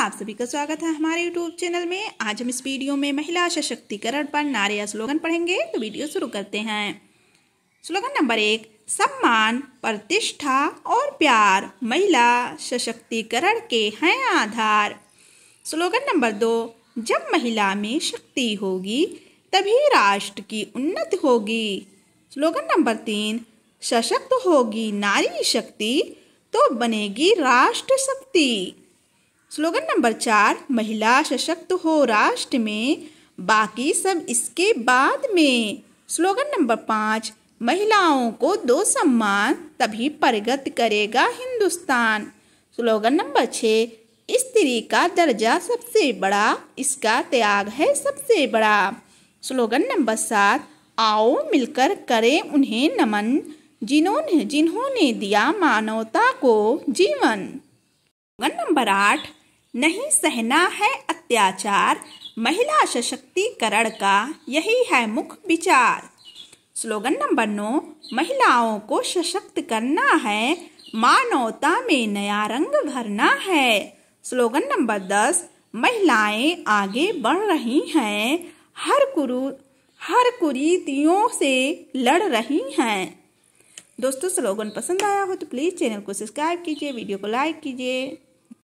आप सभी का स्वागत है हमारे YouTube चैनल में आज हम इस वीडियो में महिला सशक्तिकरण पर नारे या स्लोगन पढ़ेंगे तो वीडियो शुरू करते हैं स्लोगन नंबर एक सम्मान प्रतिष्ठा और प्यार महिला सशक्तिकरण के हैं आधार स्लोगन नंबर दो जब महिला में शक्ति होगी तभी राष्ट्र की उन्नति होगी स्लोगन नंबर तीन सशक्त होगी नारी शक्ति तो बनेगी राष्ट्र शक्ति स्लोगन नंबर चार महिला सशक्त हो राष्ट्र में बाकी सब इसके बाद में स्लोगन नंबर पाँच महिलाओं को दो सम्मान तभी प्रगत करेगा हिंदुस्तान स्लोगन नंबर छः स्त्री का दर्जा सबसे बड़ा इसका त्याग है सबसे बड़ा स्लोगन नंबर सात आओ मिलकर करें उन्हें नमन जिन्होंने जिन्होंने दिया मानवता को जीवन स्लोगन नंबर आठ नहीं सहना है अत्याचार महिला सशक्तिकरण का यही है मुख्य विचार स्लोगन नंबर नौ महिलाओं को सशक्त करना है मानवता में नया रंग भरना है स्लोगन नंबर दस महिलाएं आगे बढ़ रही हैं हर कुरु हर कुरीतियों से लड़ रही हैं दोस्तों स्लोगन पसंद आया हो तो प्लीज़ चैनल को सब्सक्राइब कीजिए वीडियो को लाइक कीजिए